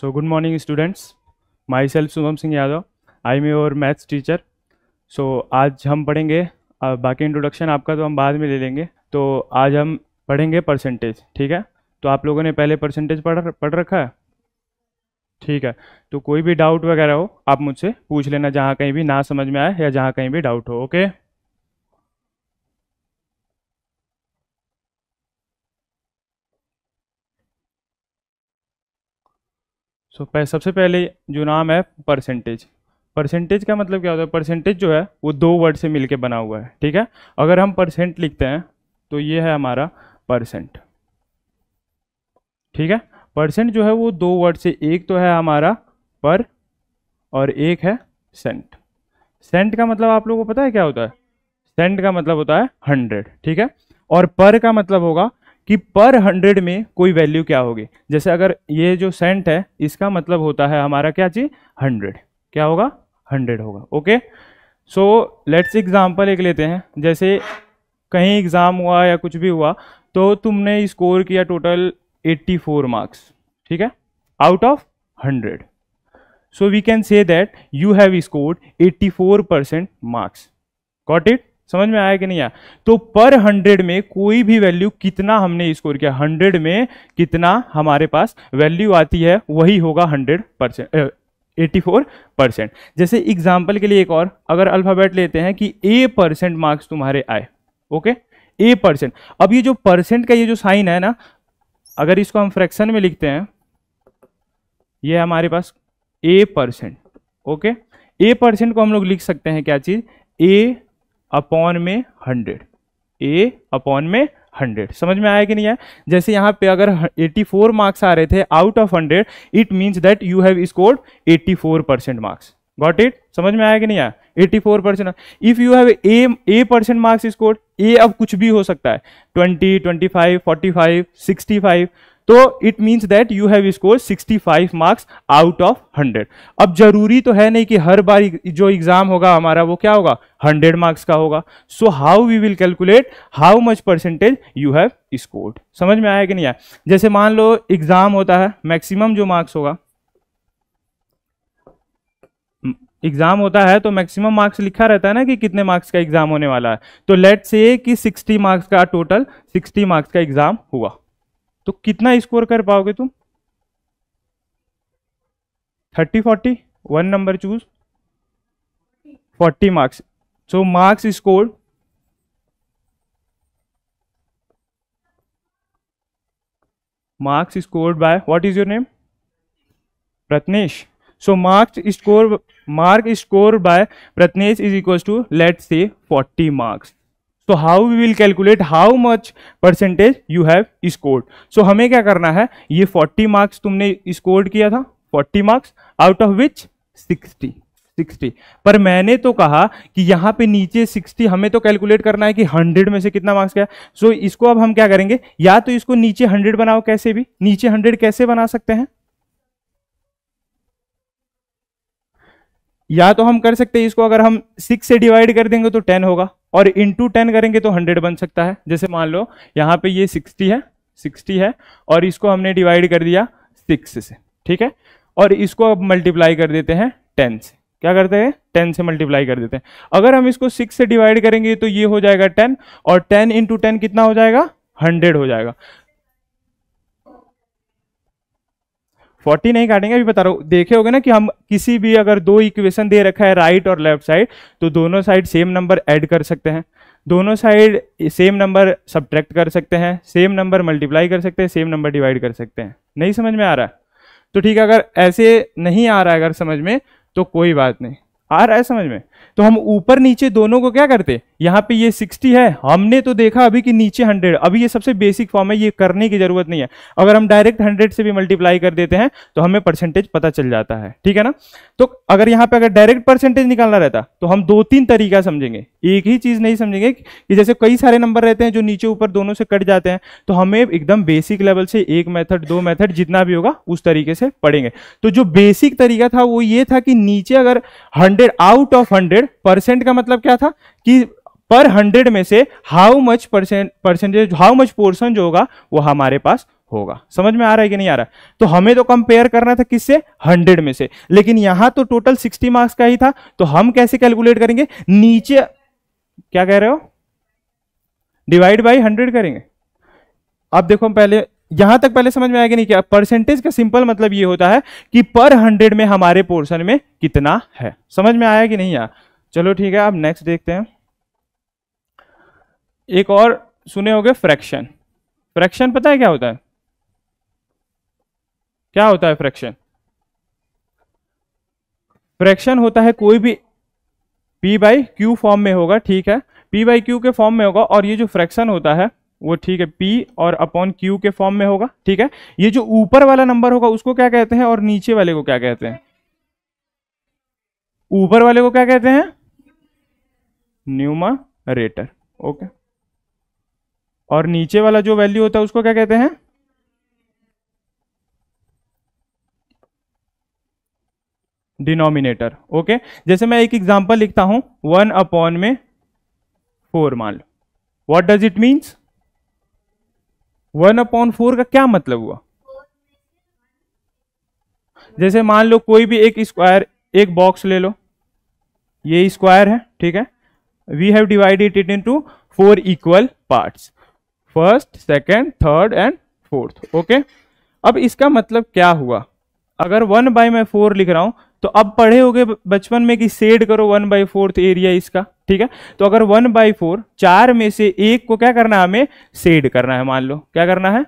So good morning students myself Shubham Singh Yadav I am your maths teacher so आज हम पढ़ेंगे बाकी इंट्रोडक्शन आपका तो हम बाद में ले लेंगे तो आज हम पढ़ेंगे परसेंटेज ठीक है तो आप लोगों ने पहले परसेंटेज पढ़ पढ़ रखा है ठीक है तो कोई भी डाउट वगैरह हो आप मुझसे पूछ लेना जहाँ कहीं भी ना समझ में आए या जहाँ कहीं भी डाउट हो ओके okay? सो तो so, सबसे पहले जो नाम है परसेंटेज परसेंटेज का मतलब क्या होता है परसेंटेज जो है वो दो वर्ड से मिलके बना हुआ है ठीक है अगर हम परसेंट लिखते हैं तो ये है हमारा परसेंट ठीक है परसेंट जो है वो दो वर्ड से एक तो है हमारा पर और एक है सेंट सेंट का मतलब आप लोगों को पता है क्या होता है सेंट का मतलब होता है हंड्रेड ठीक है और पर का मतलब होगा कि पर हंड्रेड में कोई वैल्यू क्या होगी जैसे अगर ये जो सेंट है इसका मतलब होता है हमारा क्या चीज़ हंड्रेड क्या होगा हंड्रेड होगा ओके सो लेट्स एग्जाम्पल एक लेते हैं जैसे कहीं एग्ज़ाम हुआ या कुछ भी हुआ तो तुमने स्कोर किया टोटल एट्टी फोर मार्क्स ठीक है out of hundred so we can say that you have score eighty four percent marks got it समझ में आया कि नहीं आया तो पर हंड्रेड में कोई भी वैल्यू कितना हमने स्कोर किया हंड्रेड में कितना हमारे पास वैल्यू आती है वही होगा hundred percent eighty four percent जैसे एग्जाम्पल के लिए एक और अगर अल्फ़ाबेट लेते हैं कि ए परसेंट मार्क्स तुम्हारे आए ओके ए परसेंट अब ये जो परसेंट का ये जो साइन है ना अगर इसको हम फ्रैक्शन में लिखते हैं ये हमारे पास A percent okay A percent को हम लोग लिख सकते हैं क्या चीज़ ए अपॉन में हंड्रेड ए अपॉन में हंड्रेड समझ में आया कि नहीं आया जैसे यहाँ पे अगर फोर मार्क्स आ रहे थे out of hundred it means that you have scored eighty four percent marks got it समझ में आया कि नहीं आया four percent if you have A A percent marks scored A अब कुछ भी हो सकता है twenty twenty five forty five sixty five तो it means that you have score 65 marks out of 100 अब जरूरी तो है नहीं कि हर बार जो एग्जाम होगा हमारा वो क्या होगा 100 मार्क्स का होगा so how we will calculate how much percentage you have scored समझ में आया कि नहीं आया जैसे मान लो एग्जाम होता है मैक्सिमम जो मार्क्स होगा एग्जाम होता है तो मैक्सिमम मार्क्स लिखा रहता है ना कि कितने मार्क्स का एग्जाम होने वाला है तो लेट से कि 60 मार्क्स का टोटल 60 मार्क्स का एग्जाम हुआ तो कितना स्कोर कर पाओगे तुम thirty forty one number choose forty marks so marks score marks score by what is your name Pratnesh so marks score mark score by Pratnesh is equal to let say forty marks तो how we will calculate how much percentage you have scored so हमें क्या करना है ये 40 marks तुमने scored किया था 40 marks out of विच 60 60 पर मैंने तो कहा कि यहाँ पे नीचे 60 हमें तो कैलकुलेट करना है कि 100 में से कितना मार्क्स क्या सो so, इसको अब हम क्या करेंगे या तो इसको नीचे 100 बनाओ कैसे भी नीचे 100 कैसे बना सकते हैं या तो हम कर सकते हैं इसको अगर हम सिक्स से डिवाइड कर देंगे तो टेन होगा और इंटू टेन करेंगे तो हंड्रेड बन सकता है जैसे मान लो यहाँ पे ये सिक्सटी है सिक्सटी है और इसको हमने डिवाइड कर दिया सिक्स से ठीक है और इसको अब मल्टीप्लाई कर देते हैं टेन से क्या करते हैं टेन से मल्टीप्लाई कर देते हैं अगर हम इसको सिक्स से डिवाइड करेंगे तो ये हो जाएगा टेन और टेन इंटू टेन कितना हो जाएगा हंड्रेड हो जाएगा फोर्टी नहीं काटेंगे अभी बता रहा हूँ देखे हो ना कि हम किसी भी अगर दो इक्वेशन दे रखा है राइट और लेफ्ट साइड तो दोनों साइड सेम नंबर ऐड कर सकते हैं दोनों साइड सेम नंबर सब्ट्रैक्ट कर सकते हैं सेम नंबर मल्टीप्लाई कर सकते हैं सेम नंबर डिवाइड कर सकते हैं नहीं समझ में आ रहा तो ठीक है अगर ऐसे नहीं आ रहा है अगर समझ में तो कोई बात नहीं आ रहा है समझ में तो हम ऊपर नीचे दोनों को क्या करते यहाँ पे ये 60 है हमने तो देखा अभी कि नीचे 100 अभी ये सबसे बेसिक फॉर्म है ये करने की जरूरत नहीं है अगर हम डायरेक्ट 100 से भी मल्टीप्लाई कर देते हैं तो हमें परसेंटेज पता चल जाता है ठीक है ना तो अगर यहाँ पे अगर डायरेक्ट परसेंटेज निकालना रहता तो हम दो तीन तरीका समझेंगे एक ही चीज नहीं समझेंगे कि जैसे कई सारे नंबर रहते हैं जो नीचे ऊपर दोनों से कट जाते हैं तो हमें एकदम बेसिक लेवल से एक मैथड दो मैथड जितना भी होगा उस तरीके से पढ़ेंगे तो जो बेसिक तरीका था वो ये था कि नीचे अगर hundred out of hundred percent का मतलब क्या था कि पर हंड्रेड में से how much percent percentage how much portion जो होगा वो हमारे पास होगा समझ में आ रहा है कि नहीं आ रहा तो हमें तो कंपेयर करना था किससे हंड्रेड में से लेकिन यहां तो टोटल सिक्सटी मार्क्स का ही था तो हम कैसे कैलकुलेट करेंगे नीचे क्या कह रहे हो डिवाइड बाई हंड्रेड करेंगे अब देखो हम पहले यहां तक पहले समझ में आएगा नहीं क्या परसेंटेज का सिंपल मतलब ये होता है कि पर हंड्रेड में हमारे पोर्शन में कितना है समझ में आया कि नहीं आया चलो ठीक है अब नेक्स्ट देखते हैं एक और सुने होंगे फ्रैक्शन फ्रैक्शन पता है क्या होता है क्या होता है फ्रैक्शन फ्रैक्शन होता है कोई भी p बाई क्यू फॉर्म में होगा ठीक है p बाई क्यू के फॉर्म में होगा और ये जो फ्रैक्शन होता है वो ठीक है p और अपॉन q के फॉर्म में होगा ठीक है ये जो ऊपर वाला नंबर होगा उसको क्या कहते हैं और नीचे वाले को क्या कहते हैं ऊपर वाले को क्या कहते हैं रेटर ओके और नीचे वाला जो वैल्यू होता है उसको क्या कहते हैं डिनोमिनेटर ओके जैसे मैं एक एग्जांपल लिखता हूं वन अपॉन में फोर मान लो what does it means one upon four का क्या मतलब हुआ जैसे मान लो कोई भी एक स्क्वायर एक बॉक्स ले लो ये स्क्वायर है ठीक है we have divided it into four equal parts first second third and fourth okay अब इसका मतलब क्या हुआ अगर वन बाई मैं फोर लिख रहा हूं तो अब पढ़े हो गए बचपन में कि सेड करो वन बाई फोर्थ एरिया इसका ठीक है तो अगर वन बाई फोर चार में से एक को क्या करना है हमें सेड करना है मान लो क्या करना है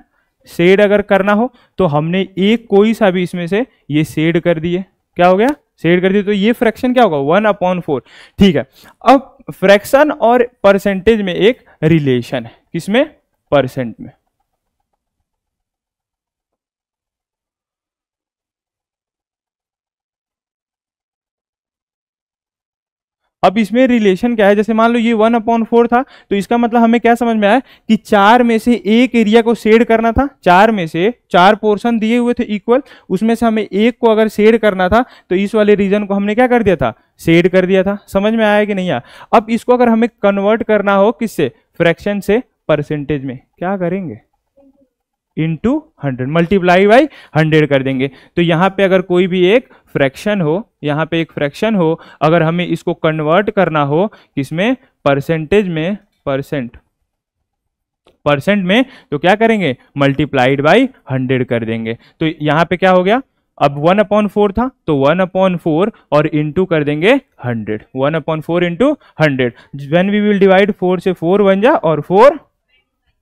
सेड अगर करना हो तो हमने एक कोई सा भी इसमें से ये सेड कर दिए क्या हो गया सेड कर दिए तो ये फ्रैक्शन क्या होगा वन अपॉन फोर ठीक है अब फ्रैक्शन और परसेंटेज में एक रिलेशन है किसमें परसेंट में अब इसमें रिलेशन क्या है जैसे मान लो ये वन अपॉन फोर था तो इसका मतलब हमें क्या समझ में आया कि चार में से एक एरिया को शेड करना था चार में से चार पोर्शन दिए हुए थे इक्वल उसमें से हमें एक को अगर शेड करना था तो इस वाले रीजन को हमने क्या कर दिया था शेड कर दिया था समझ में आया कि नहीं आया अब इसको अगर हमें कन्वर्ट करना हो किससे फ्रैक्शन से परसेंटेज में क्या करेंगे into hundred multiply by hundred कर देंगे तो यहाँ पे अगर कोई भी एक फ्रैक्शन हो यहाँ पे एक फ्रैक्शन हो अगर हमें इसको कन्वर्ट करना हो किसमें परसेंटेज में परसेंट परसेंट में तो क्या करेंगे मल्टीप्लाइड बाई हंड्रेड कर देंगे तो यहाँ पे क्या हो गया अब वन अपॉन फोर था तो वन अपॉन फोर और इंटू कर देंगे hundred one upon four into hundred when we will divide four से फोर वन जा और फोर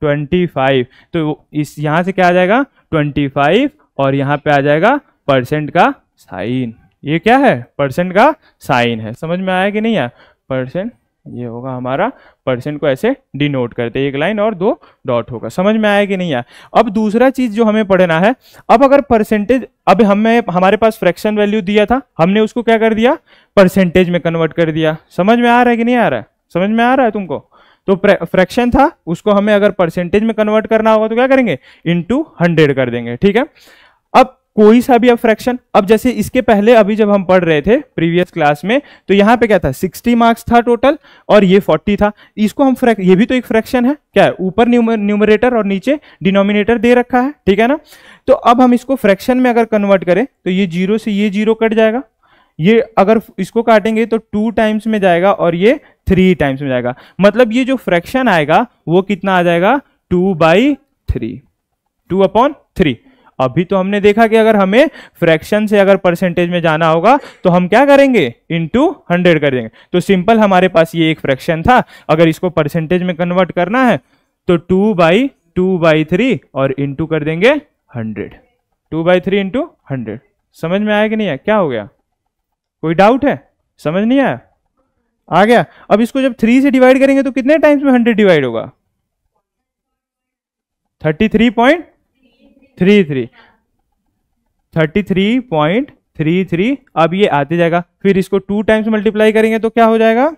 ट्वेंटी फाइव तो इस यहाँ से क्या आ जाएगा ट्वेंटी फाइव और यहाँ पे आ जाएगा परसेंट का साइन ये क्या है परसेंट का साइन है समझ में आया कि नहीं आया परसेंट ये होगा हमारा परसेंट को ऐसे डिनोट करते एक लाइन और दो डॉट होगा समझ में आया कि नहीं आया अब दूसरा चीज जो हमें पढ़ना है अब अगर परसेंटेज अब हमें हमारे पास फ्रैक्शन वैल्यू दिया था हमने उसको क्या कर दिया परसेंटेज में कन्वर्ट कर दिया समझ में आ रहा है कि नहीं आ रहा है समझ में आ रहा है तुमको तो फ्रैक्शन था उसको हमें अगर परसेंटेज में कन्वर्ट करना होगा तो क्या करेंगे इंटू हंड्रेड कर देंगे ठीक है अब कोई सा भी अब फ्रैक्शन अब जैसे इसके पहले अभी जब हम पढ़ रहे थे प्रीवियस क्लास में तो यहां पे क्या था 60 मार्क्स था टोटल और ये 40 था इसको हम फ्रैक्शन ये भी तो एक फ्रैक्शन है क्या है ऊपर न्यूमरेटर और नीचे डिनोमिनेटर दे रखा है ठीक है ना तो अब हम इसको फ्रैक्शन में अगर कन्वर्ट करें तो ये जीरो से ये जीरो कट जाएगा ये अगर इसको काटेंगे तो टू टाइम्स में जाएगा और ये थ्री टाइम्स में जाएगा मतलब ये जो फ्रैक्शन आएगा वो कितना आ जाएगा two by three two upon three अभी तो हमने देखा कि अगर हमें फ्रैक्शन से अगर परसेंटेज में जाना होगा तो हम क्या करेंगे इंटू हंड्रेड कर देंगे तो सिंपल हमारे पास ये एक फ्रैक्शन था अगर इसको परसेंटेज में कन्वर्ट करना है तो two by two by three और इंटू कर देंगे hundred two by three into hundred समझ में आया कि नहीं है क्या हो गया कोई डाउट है समझ नहीं आया आ गया अब इसको जब थ्री से डिवाइड करेंगे तो कितने टाइम्स में हंड्रेड डिवाइड होगा thirty three point three three thirty three point three three अब ये आते जाएगा फिर इसको टू टाइम्स मल्टीप्लाई करेंगे तो क्या हो जाएगा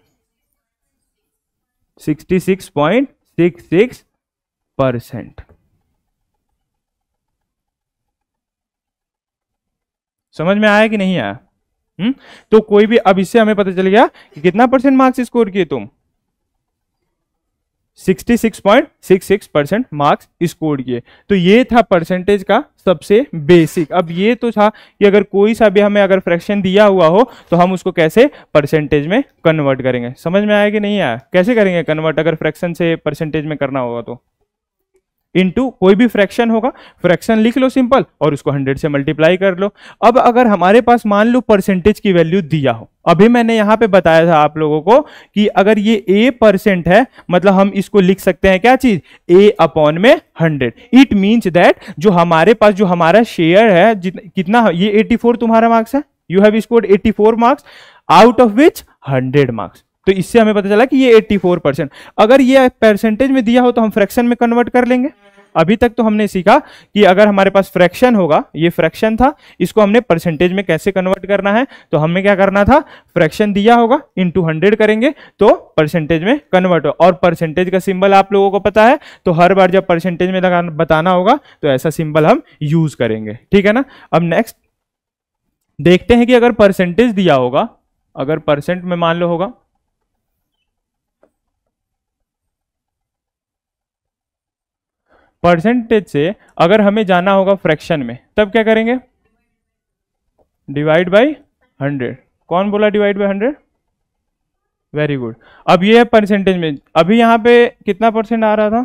sixty six point six six percent समझ में आया कि नहीं आया हुँ? हम्म? तो कोई भी अब इससे हमें पता चल गया कि कितना परसेंट मार्क्स स्कोर किए तुम 66.66 परसेंट मार्क्स स्कोर किए तो ये था परसेंटेज का सबसे बेसिक अब ये तो था कि अगर कोई सा भी हमें अगर फ्रैक्शन दिया हुआ हो तो हम उसको कैसे परसेंटेज में कन्वर्ट करेंगे समझ में आया कि नहीं आया कैसे करेंगे कन्वर्ट अगर फ्रैक्शन से परसेंटेज में करना होगा तो इनटू कोई भी फ्रैक्शन होगा फ्रैक्शन लिख लो सिंपल और उसको 100 से मल्टीप्लाई कर लो अब अगर हमारे पास मान लो परसेंटेज की वैल्यू दिया हो अभी मैंने यहां पे बताया था आप लोगों को कि अगर ये ए परसेंट है मतलब हम इसको लिख सकते हैं क्या चीज ए अपॉन में हंड्रेड इट मीन्स दैट जो हमारे पास जो हमारा शेयर है कितना ये एटी तुम्हारा मार्क्स है you have score eighty marks out of which hundred marks तो इससे हमें पता चला कि ये 84 परसेंट अगर ये परसेंटेज में दिया हो तो हम फ्रैक्शन में कन्वर्ट कर लेंगे अभी तक तो हमने सीखा कि अगर हमारे पास फ्रैक्शन होगा ये फ्रैक्शन था इसको हमने परसेंटेज में कैसे कन्वर्ट करना है तो हमें क्या करना था फ्रैक्शन दिया होगा इनटू हंड्रेड करेंगे तो परसेंटेज में कन्वर्ट हो और परसेंटेज का सिंबल आप लोगों को पता है तो हर बार जब परसेंटेज में लगाना बताना होगा तो ऐसा सिंबल हम यूज करेंगे ठीक है ना अब नेक्स्ट देखते हैं कि अगर परसेंटेज दिया होगा अगर परसेंट में मान लो होगा परसेंटेज से अगर हमें जाना होगा फ्रैक्शन में तब क्या करेंगे डिवाइड बाई हंड्रेड कौन बोला divide by hundred very good अब ये है परसेंटेज में अभी यहां पे कितना परसेंट आ रहा था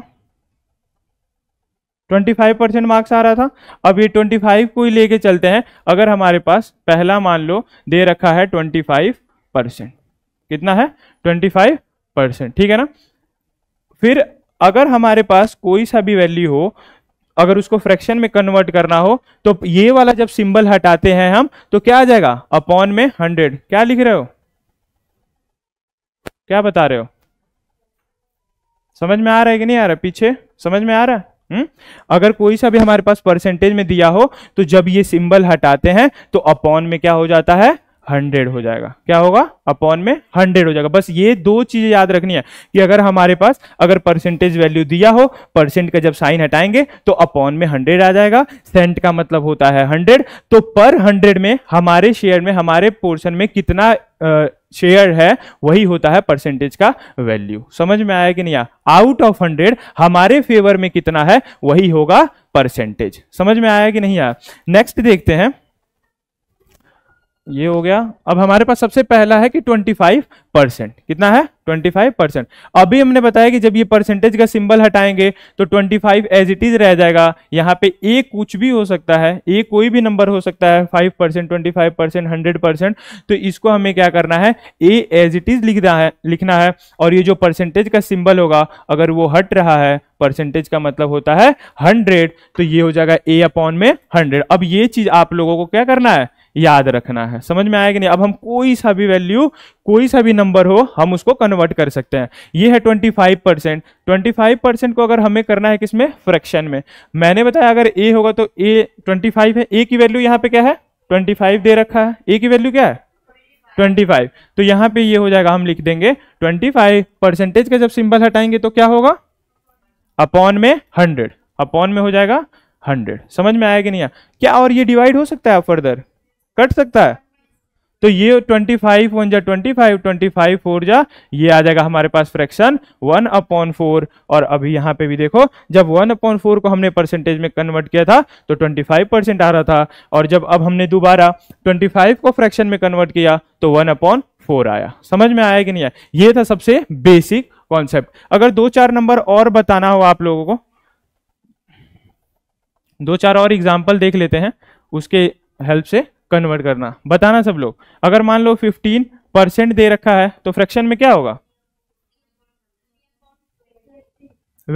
ट्वेंटी फाइव परसेंट मार्क्स आ रहा था अब ये ट्वेंटी फाइव को ही लेके चलते हैं अगर हमारे पास पहला मान लो दे रखा है ट्वेंटी फाइव परसेंट कितना है ट्वेंटी फाइव परसेंट ठीक है ना फिर अगर हमारे पास कोई सा भी वैल्यू हो अगर उसको फ्रैक्शन में कन्वर्ट करना हो तो ये वाला जब सिंबल हटाते हैं हम तो क्या आ जाएगा अपॉन में हंड्रेड क्या लिख रहे हो क्या बता रहे हो समझ में आ रहा है कि नहीं आ रहा पीछे समझ में आ रहा है हुँ? हम्म? अगर कोई सा भी हमारे पास परसेंटेज में दिया हो तो जब ये सिंबल हटाते हैं तो अपॉन में क्या हो जाता है हंड्रेड हो जाएगा क्या होगा अपॉन में हंड्रेड हो जाएगा बस ये दो चीजें याद रखनी है कि अगर हमारे पास अगर परसेंटेज वैल्यू दिया हो परसेंट का जब साइन हटाएंगे तो अपॉन में हंड्रेड आ जाएगा सेंट का मतलब होता है हंड्रेड तो पर हंड्रेड में हमारे शेयर में हमारे पोर्शन में कितना शेयर है वही होता है परसेंटेज का वैल्यू समझ में आया कि नहीं आया आउट ऑफ हंड्रेड हमारे फेवर में कितना है वही होगा परसेंटेज समझ में आया कि नहीं आया नेक्स्ट देखते हैं ये हो गया अब हमारे पास सबसे पहला है कि 25 परसेंट कितना है 25 परसेंट अभी हमने बताया कि जब ये परसेंटेज का सिंबल हटाएंगे तो 25 एज इट इज रह जाएगा यहाँ पे ए कुछ भी हो सकता है ए कोई भी नंबर हो सकता है 5 percent twenty percent hundred percent तो इसको हमें क्या करना है ए एज इट इज लिखना है लिखना है और ये जो परसेंटेज का सिंबल होगा अगर वो हट रहा है परसेंटेज का मतलब होता है हंड्रेड तो ये हो जाएगा ए अपॉन में हंड्रेड अब ये चीज आप लोगों को क्या करना है याद रखना है समझ में आया कि नहीं अब हम कोई सा भी वैल्यू कोई सा भी नंबर हो हम उसको कन्वर्ट कर सकते हैं ये है twenty five percent twenty five percent को अगर हमें करना है किसमें फ्रैक्शन में मैंने बताया अगर ए होगा तो ए ट्वेंटी फाइव है ए की वैल्यू यहाँ पे क्या है ट्वेंटी फाइव दे रखा है ए की वैल्यू क्या है 25 तो यहाँ पे ये हो जाएगा हम लिख देंगे 25 परसेंटेज का जब सिंबल हटाएंगे तो क्या होगा अपॉन में 100 अपॉन में हो जाएगा 100 समझ में आएगा नहीं क्या और ये डिवाइड हो सकता है फर्दर कट सकता है तो ये 25 फाइव वन जा twenty five twenty five four जा ये आ जाएगा हमारे पास फ्रैक्शन वन अपॉन फोर और अभी यहाँ पे भी देखो जब वन अपॉन फोर को हमने परसेंटेज में कन्वर्ट किया था तो 25 परसेंट आ रहा था और जब अब हमने दोबारा 25 को फ्रैक्शन में कन्वर्ट किया तो वन अपॉन फोर आया समझ में आया कि नहीं आया ये था सबसे बेसिक कॉन्सेप्ट अगर दो चार नंबर और बताना हो आप लोगों को दो चार और एग्जाम्पल देख लेते हैं उसके हेल्प से कन्वर्ट करना बताना सब लोग अगर मान लो 15 परसेंट दे रखा है तो फ्रैक्शन में क्या होगा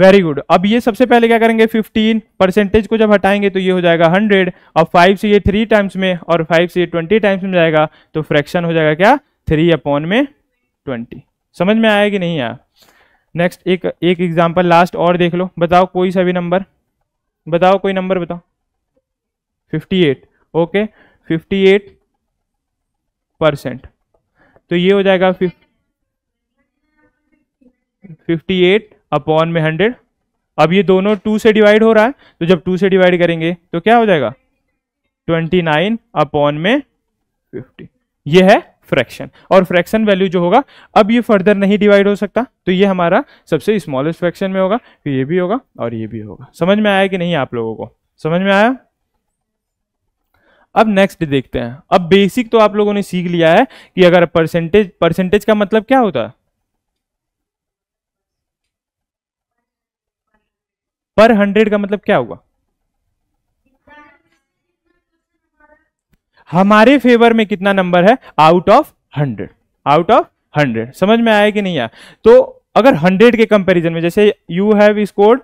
वेरी गुड अब ये सबसे पहले क्या करेंगे 15 परसेंटेज को जब हटाएंगे तो ये हो जाएगा 100 और 5 से ये थ्री टाइम्स में और 5 से ये 20 टाइम्स में जाएगा तो फ्रैक्शन हो जाएगा क्या थ्री अपॉन में 20 समझ में आया कि नहीं आया नेक्स्ट एक एक एग्जाम्पल लास्ट और देख लो बताओ कोई सा भी नंबर बताओ कोई नंबर बताओ 58 okay okay. Fifty eight percent तो ये हो जाएगा फिफ्टी एट अपॉन में हंड्रेड अब ये दोनों टू से डिवाइड हो रहा है तो जब टू से डिवाइड करेंगे तो क्या हो जाएगा ट्वेंटी नाइन अपॉन में फिफ्टी ये है फ्रैक्शन और फ्रैक्शन वैल्यू जो होगा अब ये फर्दर नहीं डिवाइड हो सकता तो ये हमारा सबसे स्मॉलेस्ट फ्रैक्शन में होगा फिर तो ये भी होगा और ये भी होगा समझ में आया कि नहीं आप लोगों को समझ में आया अब नेक्स्ट देखते हैं अब बेसिक तो आप लोगों ने सीख लिया है कि अगर परसेंटेज परसेंटेज का मतलब क्या होता है पर हंड्रेड का मतलब क्या हुआ हमारे फेवर में कितना नंबर है out of hundred out of hundred समझ में आया कि नहीं आया तो अगर हंड्रेड के कंपैरिजन में जैसे you have scored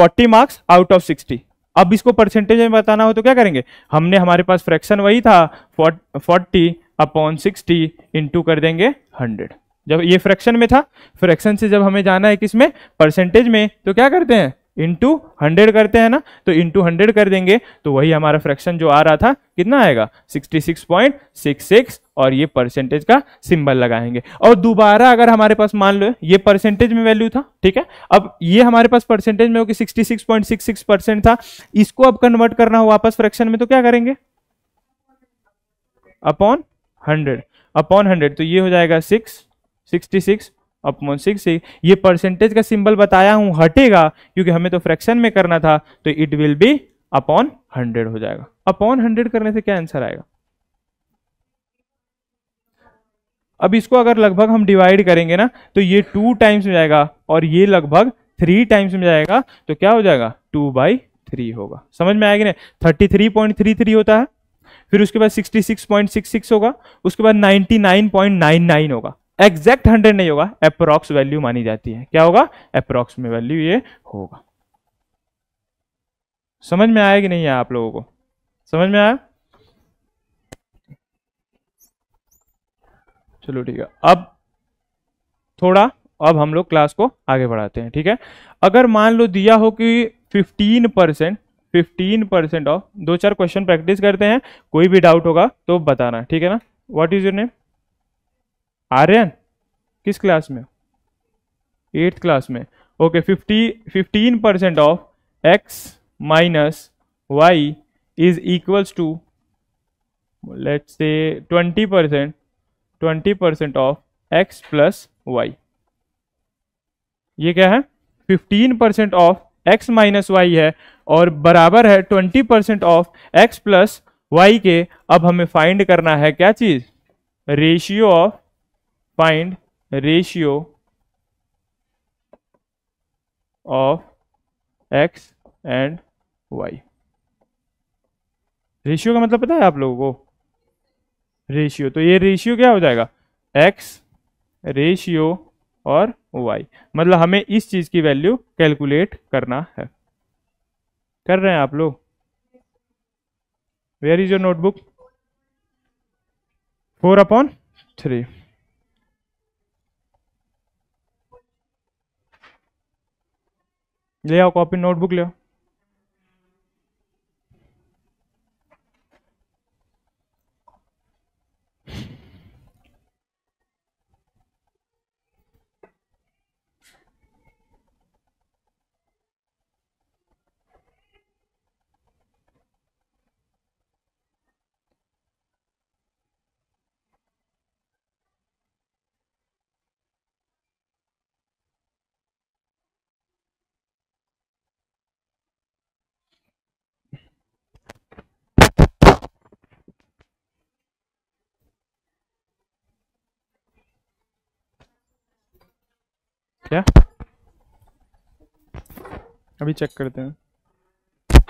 forty marks out of sixty अब इसको परसेंटेज में बताना हो तो क्या करेंगे हमने हमारे पास फ्रैक्शन वही था फोर्टी अपॉन सिक्सटी इंटू कर देंगे हंड्रेड जब ये फ्रैक्शन में था फ्रैक्शन से जब हमें जाना है किसमें परसेंटेज में तो क्या करते हैं इंटू हंड्रेड करते हैं ना तो इंटू हंड्रेड कर देंगे तो वही हमारा फ्रैक्शन जो आ रहा था कितना आएगा 66.66 और ये परसेंटेज का सिंबल लगाएंगे और दोबारा अगर हमारे पास मान लो ये परसेंटेज में वैल्यू था ठीक है अब ये हमारे पास परसेंटेज में होगी सिक्स परसेंट था इसको अब कन्वर्ट करना हो वापस फ्रैक्शन में तो क्या करेंगे अपॉन हंड्रेड अपॉन हंड्रेड तो ये हो जाएगा six sixty six upon six ये परसेंटेज का सिंबल बताया हूं हटेगा क्योंकि हमें तो फ्रैक्शन में करना था तो it will be upon hundred हो जाएगा अपॉन हंड्रेड करने से क्या आंसर आएगा अब इसको अगर लगभग हम डिवाइड करेंगे ना तो ये टू टाइम्स में जाएगा और ये लगभग थ्री टाइम्स में जाएगा तो क्या हो जाएगा टू बाई थ्री होगा समझ में आएगा ना thirty three point three three होता है फिर उसके बाद sixty six point six six होगा उसके बाद ninety nine point nine nine होगा एग्जैक्ट हंड्रेड नहीं होगा अप्रोक्स वैल्यू मानी जाती है क्या होगा अप्रोक्स में वैल्यू ये होगा समझ में आया कि नहीं आया आप लोगों को समझ में आया चलो ठीक है अब थोड़ा अब हम लोग क्लास को आगे बढ़ाते हैं ठीक है अगर मान लो दिया हो कि 15 परसेंट फिफ्टीन परसेंट ऑफ दो चार क्वेश्चन प्रैक्टिस करते हैं कोई भी डाउट होगा तो बताना ठीक है ना what is your name Aryan किस क्लास में एट्थ क्लास में okay fifty fifteen percent of x minus Y is equals to let's say twenty percent twenty percent of x plus Y ये क्या है fifteen percent of x minus Y है और बराबर है twenty percent of x plus Y के अब हमें फाइंड करना है क्या चीज ratio of find ratio of x and y ratio का मतलब पता है आप लोगों को रेशियो तो ये रेशियो क्या हो जाएगा x रेशियो और y मतलब हमें इस चीज की वैल्यू कैलकुलेट करना है कर रहे हैं आप लोग where is your notebook four upon three ले आओ कॉपी नोटबुक ले आओ क्या अभी चेक करते हैं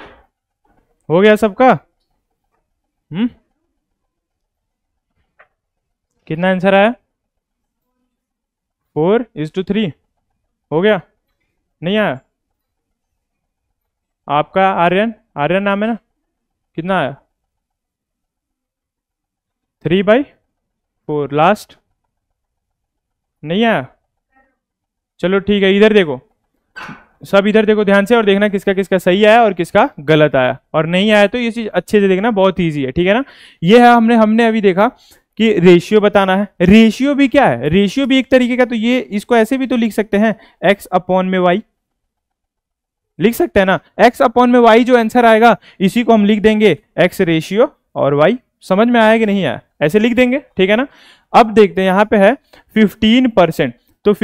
हो गया सबका हम्म कितना आंसर आया फोर इज टू थ्री हो गया नहीं आया आपका आर्यन आर्यन नाम है ना कितना आया थ्री बाई फोर लास्ट नहीं आया चलो ठीक है इधर देखो सब इधर देखो ध्यान से और देखना किसका किसका सही आया और किसका गलत आया और नहीं आया तो ये चीज अच्छे से देखना बहुत ईजी है ठीक है ना ये है हमने हमने अभी देखा कि रेशियो बताना है रेशियो भी क्या है रेशियो भी एक तरीके का तो ये इसको ऐसे भी तो लिख सकते हैं एक्स अपॉन में वाई लिख सकते हैं ना एक्स अपॉन में वाई जो आंसर आएगा इसी को हम लिख देंगे एक्स रेशियो और वाई समझ में आया कि नहीं आया ऐसे लिख देंगे ठीक है ना अब देखते हैं यहां पे है 15 परसेंट तो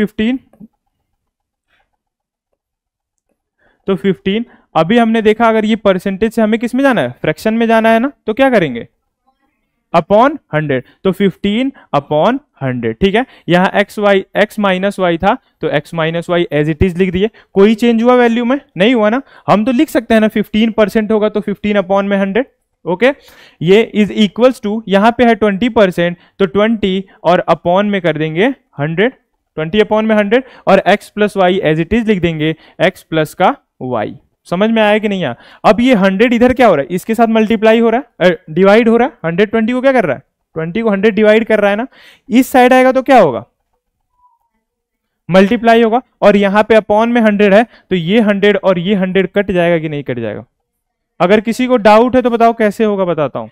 तो 15 अभी हमने देखा अगर ये परसेंटेज से हमें किस में जाना है फ्रैक्शन में जाना है ना तो क्या करेंगे अपॉन हंड्रेड तो फिफ्टीन अपॉन हंड्रेड ठीक है यहाँ X Y X minus Y था तो X minus Y as it is लिख दिए कोई चेंज हुआ वैल्यू में नहीं हुआ ना हम तो लिख सकते हैं ना फिफ्टीन परसेंट होगा तो फिफ्टीन अपॉन में हंड्रेड ओके ये इज इक्वल्स टू यहाँ पे है ट्वेंटी परसेंट तो ट्वेंटी और अपॉन में कर देंगे हंड्रेड ट्वेंटी अपॉन में हंड्रेड और X plus Y as it is लिख देंगे एक्स प्लस का वाई समझ में आया कि नहीं आया अब ये हंड्रेड इधर क्या हो रहा है इसके साथ मल्टीप्लाई हो रहा है डिवाइड हो रहा है हंड्रेड ट्वेंटी को क्या कर रहा है ट्वेंटी को हंड्रेड डिवाइड कर रहा है ना इस साइड आएगा तो क्या होगा मल्टीप्लाई होगा और यहां पे अपॉन में हंड्रेड है तो ये हंड्रेड और ये हंड्रेड कट जाएगा कि नहीं कट जाएगा अगर किसी को डाउट है तो बताओ कैसे होगा बताता हूं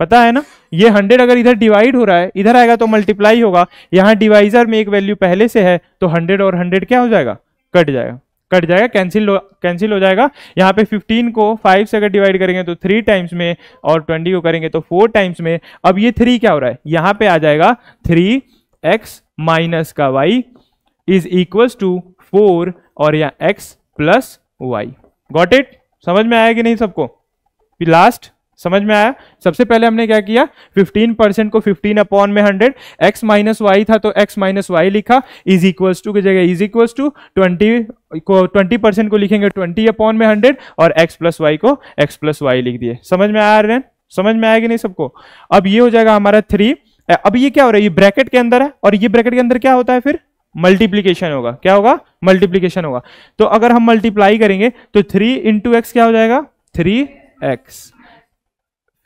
पता है ना ये हंड्रेड अगर इधर डिवाइड हो रहा है इधर आएगा तो मल्टीप्लाई होगा यहां डिवाइजर में एक वैल्यू पहले से है तो हंड्रेड और हंड्रेड क्या हो जाएगा कट जाएगा कट जाएगा कैंसिल कैंसिल हो जाएगा यहाँ पे 15 को 5 से अगर डिवाइड करेंगे तो 3 टाइम्स में और 20 को करेंगे तो 4 टाइम्स में अब ये 3 क्या हो रहा है यहाँ पे आ जाएगा थ्री एक्स माइनस का वाई इज इक्वल टू 4 और यहाँ X plus Y got it समझ में आया कि नहीं सबको लास्ट समझ में आया सबसे पहले हमने क्या किया 15 परसेंट को 15 अपॉन में 100 एक्स माइनस वाई था तो एक्स माइनस वाई लिखा इज इक्वल्स टू की जगह इज इक्वल्स टू 20 को 20 परसेंट को लिखेंगे 20 अपॉन में 100 और एक्स प्लस वाई को एक्स प्लस वाई लिख दिए समझ में आया रेन समझ में आया कि नहीं सबको अब ये हो जाएगा हमारा थ्री अब ये क्या हो रहा है ये ब्रैकेट के अंदर है और ये ब्रैकेट के अंदर क्या होता है फिर मल्टीप्लीकेशन होगा क्या होगा मल्टीप्लीकेशन होगा तो अगर हम मल्टीप्लाई करेंगे तो थ्री इंटू एक्स क्या हो जाएगा थ्री एक्स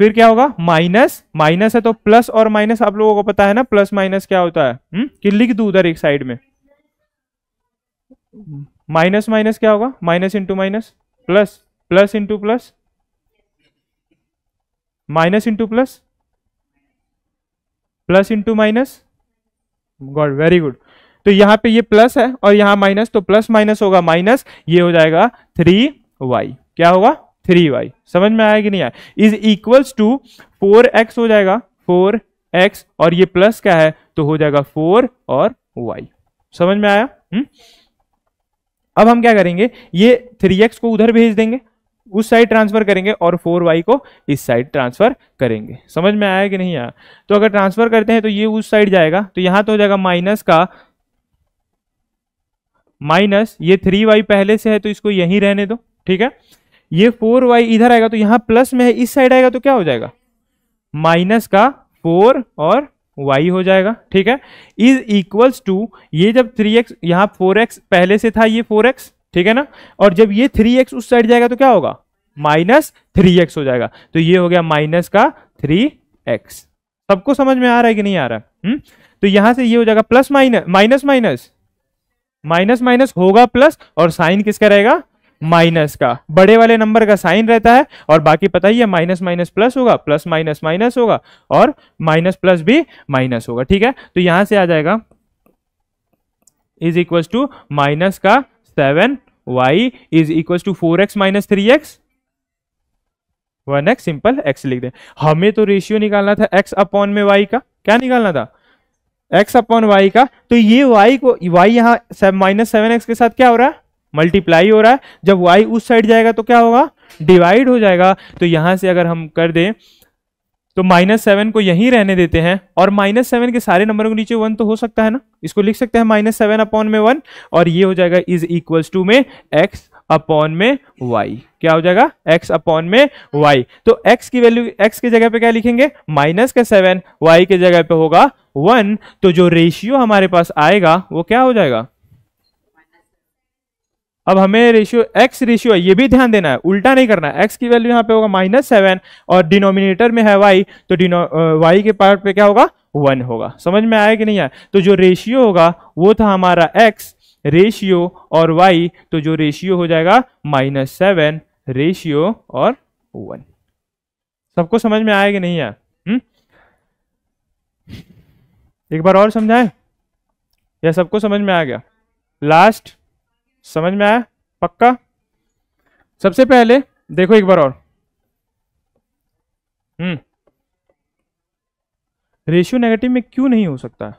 फिर क्या होगा माइनस माइनस है तो प्लस और माइनस आप लोगों को पता है ना प्लस माइनस क्या होता है हुँ? कि लिख दू उधर एक साइड में माइनस माइनस क्या होगा minus into minus plus plus into plus minus into plus plus into minus got very good तो यहां पे ये प्लस है और यहां माइनस तो प्लस माइनस होगा माइनस ये हो जाएगा थ्री वाई क्या होगा थ्री वाई समझ में आया कि नहीं आया is equals to four X हो जाएगा फोर एक्स और ये प्लस क्या है तो हो जाएगा फोर और वाई समझ में आया हुँ? हम्म? अब हम क्या करेंगे ये थ्री एक्स को उधर भेज देंगे उस साइड ट्रांसफर करेंगे और फोर वाई को इस साइड ट्रांसफर करेंगे समझ में आया कि नहीं आया तो अगर ट्रांसफर करते हैं तो ये उस साइड जाएगा तो यहां तो हो जाएगा माइनस का माइनस ये थ्री वाई पहले से है तो इसको यहीं रहने दो ठीक है ये फोर वाई इधर आएगा तो यहां प्लस में है इस साइड आएगा तो क्या हो जाएगा माइनस का फोर और वाई हो जाएगा ठीक है इज इक्वल्स टू ये जब थ्री एक्स यहाँ फोर एक्स पहले से था ये फोर एक्स ठीक है ना और जब ये थ्री एक्स उस साइड जाएगा तो क्या होगा माइनस थ्री एक्स हो जाएगा तो ये हो गया माइनस का थ्री एक्स सबको समझ में आ रहा है कि नहीं आ रहा है हम्म? तो यहां से ये हो जाएगा plus minus minus minus minus minus होगा प्लस और साइन किसका रहेगा माइनस का बड़े वाले नंबर का साइन रहता है और बाकी पता ही है माइनस माइनस प्लस होगा प्लस माइनस माइनस होगा और माइनस प्लस भी माइनस होगा ठीक है तो यहां से आ जाएगा इज इक्वल टू माइनस का seven Y is equal to four X minus three X one X simple X लिख दे हमें तो रेशियो निकालना था एक्स अपॉन में वाई का क्या निकालना था एक्स अपॉन वाई का तो ये वाई को वाई यहां माइनस सेवन एक्स के साथ क्या हो रहा है मल्टीप्लाई हो रहा है जब वाई उस साइड जाएगा तो क्या होगा डिवाइड हो जाएगा तो यहां से अगर हम कर दें तो माइनस सेवन को यहीं रहने देते हैं और माइनस सेवन के सारे नंबरों के नीचे वन तो हो सकता है ना इसको लिख सकते हैं माइनस सेवन अपॉन में वन और ये हो जाएगा इज इक्वल्स टू में एक्स अपॉन में वाई क्या हो जाएगा एक्स अपॉन में वाई तो एक्स की वैल्यू एक्स की जगह पे क्या लिखेंगे माइनस का सेवन वाई के जगह पे होगा वन तो जो रेशियो हमारे पास आएगा वो क्या हो जाएगा अब हमें रेशियो एक्स रेशियो ये भी ध्यान देना है उल्टा नहीं करना है एक्स की वैल्यू यहाँ पे होगा माइनस सेवन और डिनोमिनेटर में है वाई तो डिनो वाई के पार्ट पे क्या होगा वन होगा समझ में आया कि नहीं आया तो जो रेशियो होगा वो था हमारा एक्स रेशियो और वाई तो जो रेशियो हो जाएगा माइनस सेवन रेशियो और वन सबको समझ में आया कि नहीं आया हम्म? एक बार और समझाएं या सबको समझ में आ गया लास्ट समझ में आया पक्का सबसे पहले देखो एक बार और हम्म रेशियो नेगेटिव में क्यों नहीं हो सकता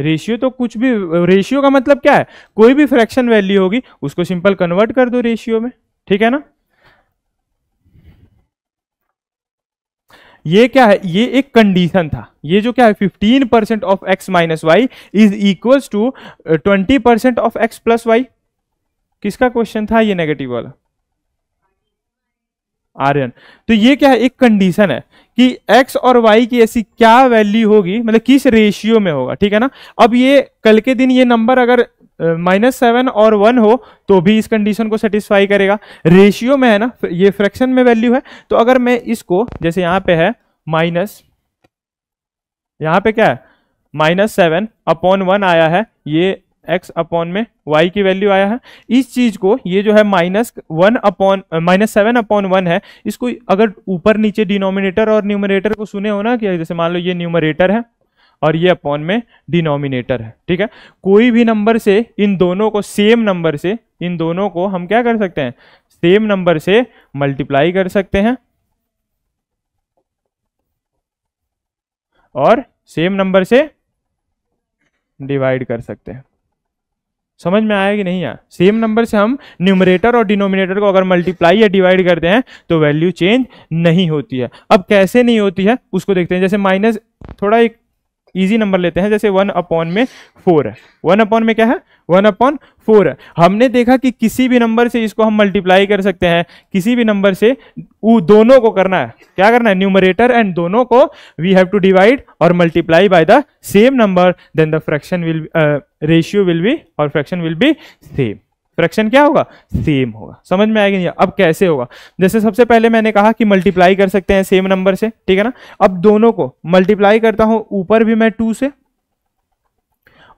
रेशियो तो कुछ भी रेशियो का मतलब क्या है कोई भी फ्रैक्शन वैल्यू होगी उसको सिंपल कन्वर्ट कर दो रेशियो में ठीक है ना ये क्या है ये एक कंडीशन था ये जो क्या है 15 percent of x minus Y is equals to 20 percent of x plus y किसका क्वेश्चन था ये नेगेटिव वाला आर्यन तो ये क्या है एक कंडीशन है कि x और y की ऐसी क्या वैल्यू होगी मतलब किस रेशियो में होगा ठीक है ना अब ये कल के दिन ये नंबर अगर माइनस सेवन और वन हो तो भी इस कंडीशन को सेटिस्फाई करेगा रेशियो में है ना ये फ्रैक्शन में वैल्यू है तो अगर मैं इसको जैसे यहां पे है माइनस यहां पे क्या है माइनस सेवन अपॉन वन आया है ये एक्स अपॉन में वाई की वैल्यू आया है इस चीज को ये जो है minus one upon minus seven upon one है इसको अगर ऊपर नीचे डिनोमिनेटर और न्यूमरेटर को सुने हो ना कि जैसे मान लो ये न्यूमरेटर है और ये अपॉन में डिनोमिनेटर है ठीक है कोई भी नंबर से इन दोनों को सेम नंबर से इन दोनों को हम क्या कर सकते हैं सेम नंबर से मल्टीप्लाई कर सकते हैं और सेम नंबर से डिवाइड कर सकते हैं समझ में आया कि नहीं आया सेम नंबर से हम न्यूमरेटर और डिनोमिनेटर को अगर मल्टीप्लाई या डिवाइड करते हैं तो वैल्यू चेंज नहीं होती है अब कैसे नहीं होती है उसको देखते हैं जैसे माइनस थोड़ा एक इजी नंबर लेते हैं जैसे वन अपॉन में फोर है वन अपॉन में क्या है वन अपॉन फोर है हमने देखा कि किसी भी नंबर से इसको हम मल्टीप्लाई कर सकते हैं किसी भी नंबर से वो दोनों को करना है क्या करना है न्यूमरेटर एंड दोनों को वी हैव टू डिवाइड और multiply by the same number then the fraction will ratio will be और fraction will be same fraction क्या होगा सेम होगा समझ में आएगा नहीं अब कैसे होगा जैसे सबसे पहले मैंने कहा कि मल्टीप्लाई कर सकते हैं सेम नंबर से ठीक है ना अब दोनों को मल्टीप्लाई करता हूं ऊपर भी मैं टू से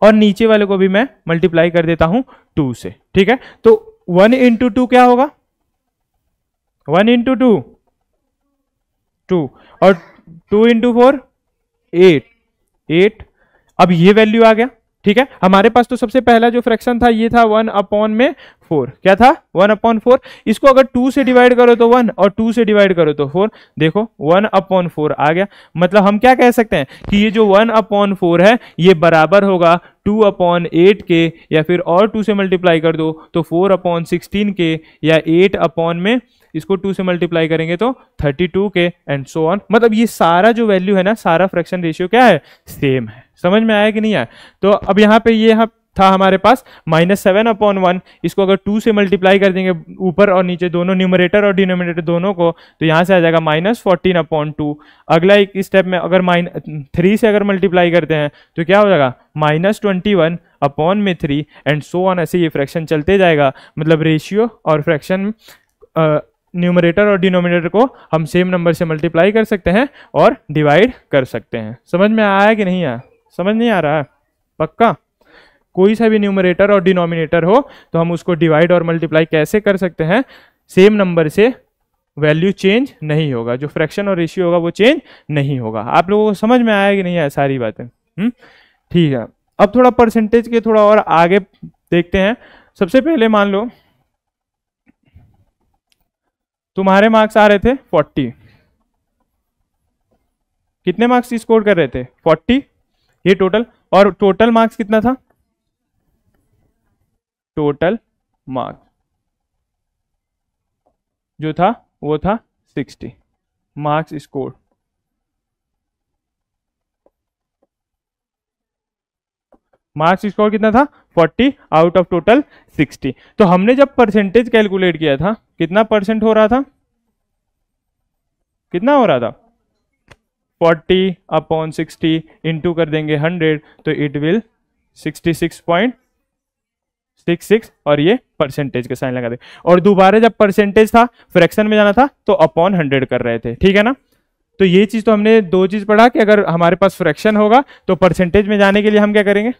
और नीचे वाले को भी मैं मल्टीप्लाई कर देता हूं टू से ठीक है तो वन इंटू टू क्या होगा वन इंटू टू टू और two into four eight eight अब ये वैल्यू आ गया ठीक है हमारे पास तो सबसे पहला जो फ्रैक्शन था ये था वन अपॉन में फोर क्या था वन अपॉन फोर इसको अगर टू से डिवाइड करो तो वन और टू से डिवाइड करो तो फोर देखो वन अपॉन फोर आ गया मतलब हम क्या कह सकते हैं कि ये जो वन अपॉन फोर है ये बराबर होगा टू अपॉन एट के या फिर और टू से मल्टीप्लाई कर दो तो फोर अपॉन सिक्सटीन के या एट अपॉन में इसको टू से मल्टीप्लाई करेंगे तो थर्टी टू के एंड सो ऑन मतलब ये सारा जो वैल्यू है ना सारा फ्रैक्शन रेशियो क्या है सेम है समझ में आया कि नहीं आया तो अब यहाँ पे ये यहाँ था हमारे पास माइनस सेवन अपॉन वन इसको अगर टू से मल्टीप्लाई कर देंगे ऊपर और नीचे दोनों न्यूमरेटर और डिनोमिनेटर दोनों को तो यहाँ से आ जाएगा माइनस फोर्टीन अपॉन टू अगला एक स्टेप में अगर माइन थ्री से अगर मल्टीप्लाई करते हैं तो क्या हो जाएगा माइनस ट्वेंटी वन अपॉन में थ्री एंड सो ऑन ऐसे ये फ्रैक्शन चलते जाएगा मतलब रेशियो और फ्रैक्शन न्यूमरेटर और डिनोमिनेटर को हम सेम नंबर से मल्टीप्लाई कर सकते हैं और डिवाइड कर सकते हैं समझ में आया कि नहीं आया समझ नहीं आ रहा है पक्का कोई सा भी न्यूमरेटर और डिनोमिनेटर हो तो हम उसको डिवाइड और मल्टीप्लाई कैसे कर सकते हैं सेम नंबर से वैल्यू चेंज नहीं होगा जो फ्रैक्शन और रेशियो होगा वो चेंज नहीं होगा आप लोगों को समझ में आया कि नहीं आया सारी बातें हम्म? ठीक है अब थोड़ा परसेंटेज के थोड़ा और आगे देखते हैं सबसे पहले मान लो तुम्हारे मार्क्स आ रहे थे 40 कितने मार्क्स स्कोर कर रहे थे फोर्टी ये टोटल और टोटल मार्क्स कितना था टोटल मार्क्स जो था वो था sixty marks score marks score कितना था 40 आउट ऑफ टोटल 60 तो हमने जब परसेंटेज कैलकुलेट किया था कितना परसेंट हो रहा था कितना हो रहा था फोर्टी अपॉन सिक्सटी इंटू कर देंगे हंड्रेड तो it will sixty six six point six और ये परसेंटेज का साइन लगा दे और दोबारा जब परसेंटेज था फ्रैक्शन में जाना था तो अपॉन हंड्रेड कर रहे थे ठीक है ना तो ये चीज तो हमने दो चीज पढ़ा कि अगर हमारे पास फ्रैक्शन होगा तो परसेंटेज में जाने के लिए हम क्या करेंगे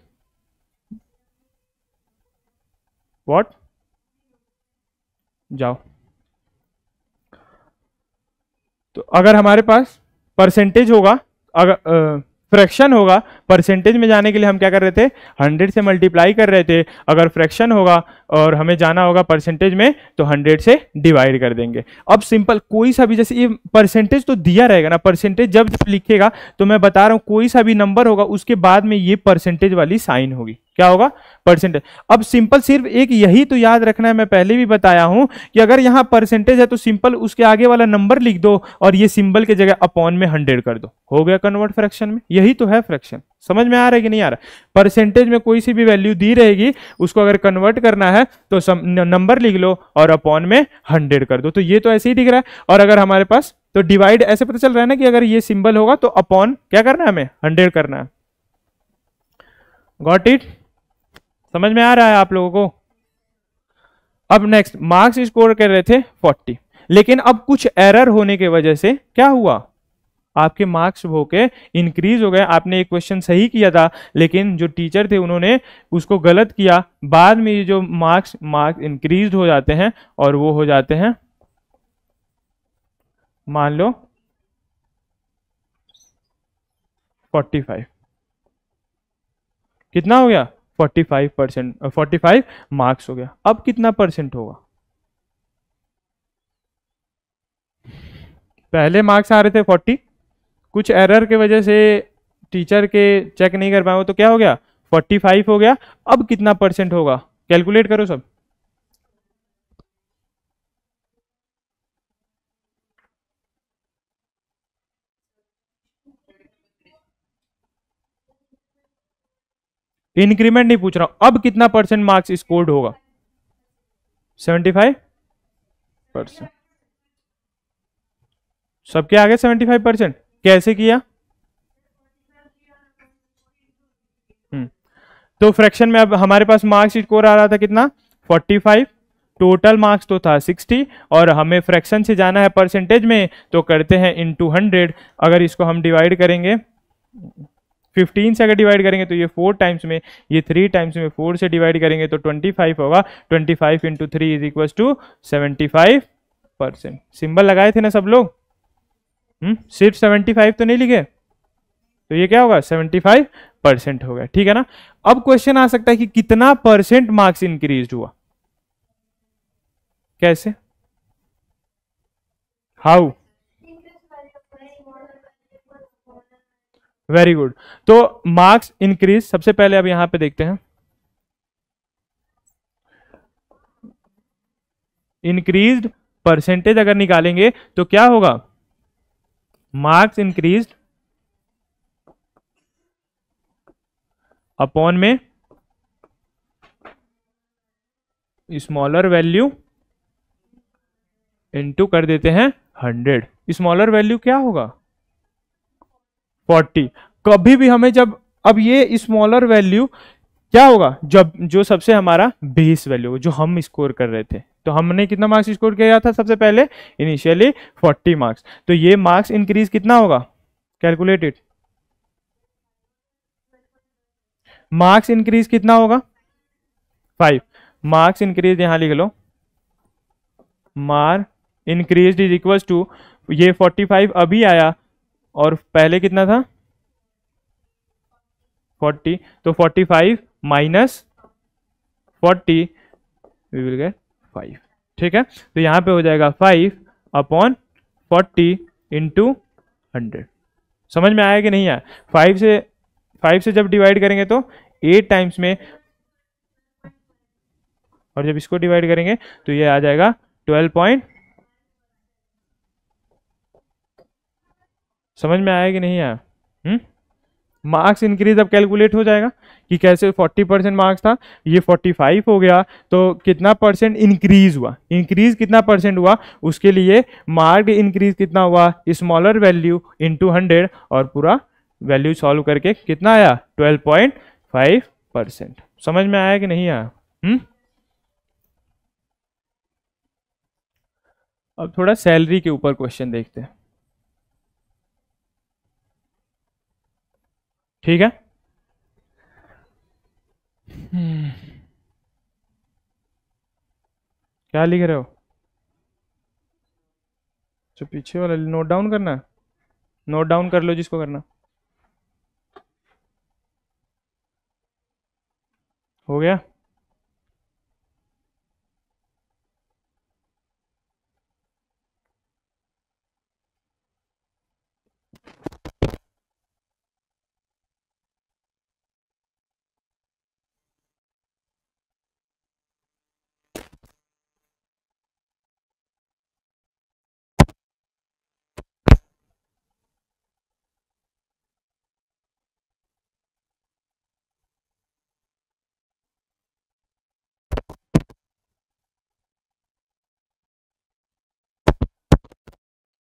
वॉट जाओ तो अगर हमारे पास परसेंटेज होगा अगर फ्रैक्शन होगा परसेंटेज में जाने के लिए हम क्या कर रहे थे हंड्रेड से मल्टीप्लाई कर रहे थे अगर फ्रैक्शन होगा और हमें जाना होगा परसेंटेज में तो हंड्रेड से डिवाइड कर देंगे अब सिंपल कोई सा भी जैसे ये परसेंटेज तो दिया रहेगा ना परसेंटेज जब लिखेगा तो मैं बता रहा हूँ कोई सा भी नंबर होगा उसके बाद में ये परसेंटेज वाली साइन होगी क्या होगा परसेंटेज अब सिंपल सिर्फ एक यही तो याद रखना है मैं पहले भी बताया हूं कि अगर यहां परसेंटेज है तो सिंपल उसके आगे वाला नंबर लिख दो और ये सिंबल के जगह अपॉन में हंड्रेड कर दो हो गया कन्वर्ट फ्रैक्शन में यही तो है फ्रैक्शन समझ में आ रहा है कि नहीं आ रहा परसेंटेज में कोई सी भी वैल्यू दी रहेगी उसको अगर कन्वर्ट करना है तो नंबर लिख लो और अपॉन में हंड्रेड कर दो तो ये तो ऐसे ही दिख रहा है और अगर हमारे पास तो डिवाइड ऐसे पता चल रहा है ना कि अगर ये सिंबल होगा तो अपॉन क्या करना है हमें हंड्रेड करना है गॉट इट समझ में आ रहा है आप लोगों को अब नेक्स्ट मार्क्स स्कोर कर रहे थे 40 लेकिन अब कुछ एरर होने की वजह से क्या हुआ आपके मार्क्स हो के इंक्रीज हो गए आपने एक क्वेश्चन सही किया था लेकिन जो टीचर थे उन्होंने उसको गलत किया बाद में ये जो मार्क्स मार्क्स इंक्रीज हो जाते हैं और वो हो जाते हैं मान लो 45 कितना हो गया forty five percent forty five marks हो गया अब कितना परसेंट होगा पहले मार्क्स आ रहे थे फोर्टी कुछ एरर के वजह से टीचर के चेक नहीं कर पाए तो क्या हो गया फोर्टी फाइव हो गया अब कितना परसेंट होगा कैलकुलेट करो सब इंक्रीमेंट नहीं पूछ रहा हूं अब कितना परसेंट मार्क्स स्कोर्ड होगा सेवेंटी फाइव परसेंट सबके आगे सेवेंटी फाइव परसेंट कैसे किया हम्म। तो फ्रैक्शन में अब हमारे पास मार्क्स स्कोर आ रहा था कितना 45 टोटल मार्क्स तो था 60 और हमें फ्रैक्शन से जाना है परसेंटेज में तो करते हैं इन टू हंड्रेड अगर इसको हम डिवाइड करेंगे फिफ्टीन से अगर डिवाइड करेंगे तो ये फोर टाइम्स में ये थ्री टाइम्स में फोर से डिवाइड करेंगे तो ट्वेंटी होगा 25 five into three is equal to seventy five percent symbol लगाए थे ना सब लोग हम्म, सिर्फ सेवेंटी फाइव तो नहीं लिखे तो ये क्या होगा सेवेंटी फाइव परसेंट हो गया ठीक है ना अब क्वेश्चन आ सकता है कि कितना परसेंट मार्क्स इंक्रीज हुआ कैसे हाउ वेरी गुड तो मार्क्स इंक्रीज सबसे पहले अब यहां पे देखते हैं इंक्रीज्ड परसेंटेज अगर निकालेंगे तो क्या होगा मार्क्स इंक्रीज अपॉन में स्मॉलर वैल्यू इनटू कर देते हैं हंड्रेड स्मॉलर वैल्यू क्या होगा फोर्टी कभी भी हमें जब अब ये स्मॉलर वैल्यू क्या होगा जब जो सबसे हमारा बेस वैल्यू जो हम स्कोर कर रहे थे तो हमने कितना मार्क्स स्कोर किया था सबसे पहले इनिशियली 40 मार्क्स तो ये मार्क्स इंक्रीज कितना होगा कैलकुलेटेड मार्क्स इंक्रीज कितना होगा फाइव मार्क्स इंक्रीज यहां लिख लो mark increase is equal to ये 45 अभी आया और पहले कितना था फोर्टी तो forty five minus forty we will get five ठीक है तो यहाँ पे हो जाएगा five upon forty into hundred समझ में आया कि नहीं आया फाइव से फाइव से जब डिवाइड करेंगे तो एट टाइम्स में और जब इसको डिवाइड करेंगे तो ये आ जाएगा ट्वेल्व पॉइंट समझ में आया कि नहीं आया मार्क्स हम्म? इंक्रीज अब कैलकुलेट हो जाएगा कि कैसे 40 परसेंट मार्क्स था ये 45 हो गया तो कितना परसेंट इंक्रीज हुआ इंक्रीज कितना परसेंट हुआ उसके लिए मार्क इंक्रीज कितना हुआ स्मॉलर वैल्यू इंटू हंड्रेड और पूरा वैल्यू सॉल्व करके कितना आया 12.5 परसेंट समझ में आया कि नहीं आया हम्म अब थोड़ा सैलरी के ऊपर क्वेश्चन देखते हैं ठीक है क्या लिख रहे हो जो पीछे वाला नोट डाउन करना है नोट डाउन कर लो जिसको करना हो गया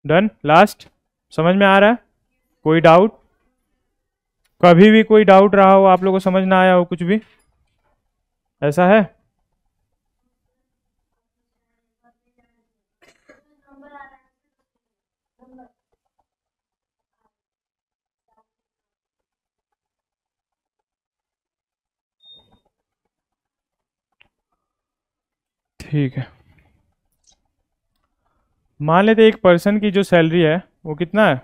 डन लास्ट समझ में आ रहा है कोई डाउट कभी भी कोई डाउट रहा हो आप लोगों को समझ ना आया हो कुछ भी ऐसा है ठीक है मान लेते एक पर्सन की जो सैलरी है वो कितना है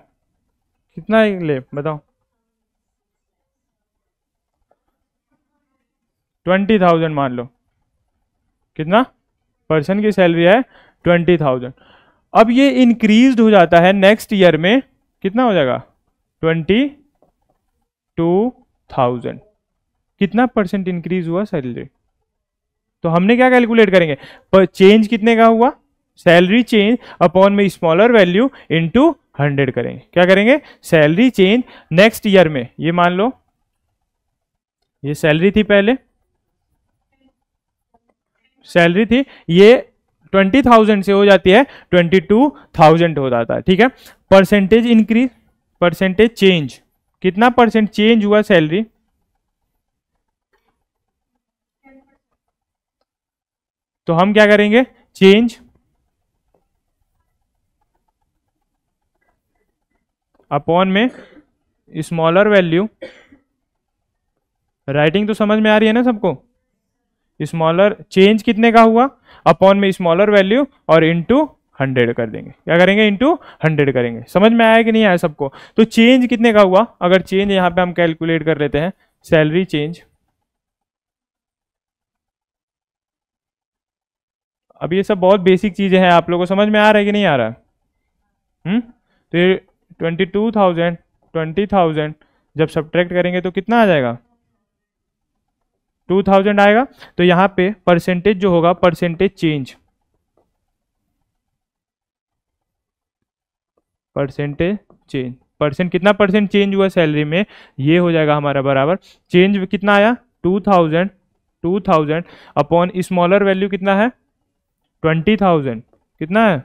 कितना है ले बताओ ट्वेंटी थाउजेंड मान लो कितना पर्सन की सैलरी है ट्वेंटी थाउजेंड अब ये इंक्रीज हो जाता है नेक्स्ट ईयर में कितना हो जाएगा ट्वेंटी टू थाउजेंड कितना परसेंट इंक्रीज हुआ सैलरी तो हमने क्या कैलकुलेट करेंगे पर चेंज कितने का हुआ सैलरी चेंज अपॉन में स्मॉलर वैल्यू इनटू हंड्रेड करेंगे क्या करेंगे सैलरी चेंज नेक्स्ट ईयर में ये मान लो ये सैलरी थी पहले सैलरी थी ये ट्वेंटी थाउजेंड से हो जाती है ट्वेंटी टू थाउजेंड हो जाता है ठीक है परसेंटेज इंक्रीज परसेंटेज चेंज कितना परसेंट चेंज हुआ सैलरी तो हम क्या करेंगे चेंज अपॉन में स्मॉलर वैल्यू राइटिंग तो समझ में आ रही है ना सबको स्मॉलर चेंज कितने का हुआ अपॉन में स्मॉलर वैल्यू और इनटू हंड्रेड कर देंगे क्या करेंगे इंटू हंड्रेड करेंगे समझ में आया कि नहीं आया सबको तो चेंज कितने का हुआ अगर चेंज यहां पे हम कैलकुलेट कर लेते हैं सैलरी चेंज अब ये सब बहुत बेसिक चीज़ें हैं आप लोगों को समझ में आ रहा है कि नहीं आ रहा है हम्म? हुँ? तो twenty two thousand twenty thousand जब सब्ट्रैक्ट करेंगे तो कितना आ जाएगा टू थाउजेंड आएगा तो यहाँ पे परसेंटेज जो होगा percentage change percentage change percent कितना परसेंट चेंज हुआ सैलरी में ये हो जाएगा हमारा बराबर चेंज कितना आया two thousand two thousand upon smaller value कितना है ट्वेंटी थाउजेंड कितना है